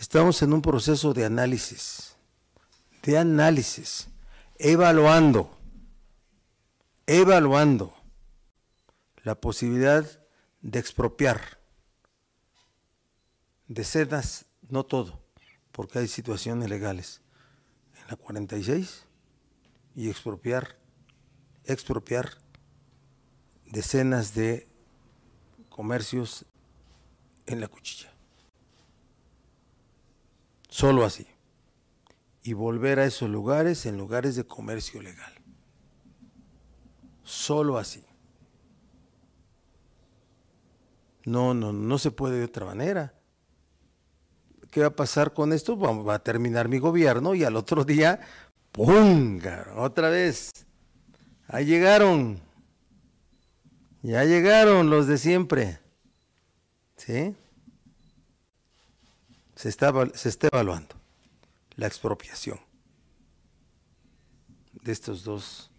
Estamos en un proceso de análisis, de análisis, evaluando, evaluando la posibilidad de expropiar decenas, no todo, porque hay situaciones legales, en la 46 y expropiar, expropiar decenas de comercios en la cuchilla solo así, y volver a esos lugares en lugares de comercio legal. Solo así. No, no, no se puede de otra manera. ¿Qué va a pasar con esto? Va a terminar mi gobierno y al otro día, ¡pum! Otra vez. Ahí llegaron. Ya llegaron los de siempre. ¿Sí? se está, se está evaluando la expropiación de estos dos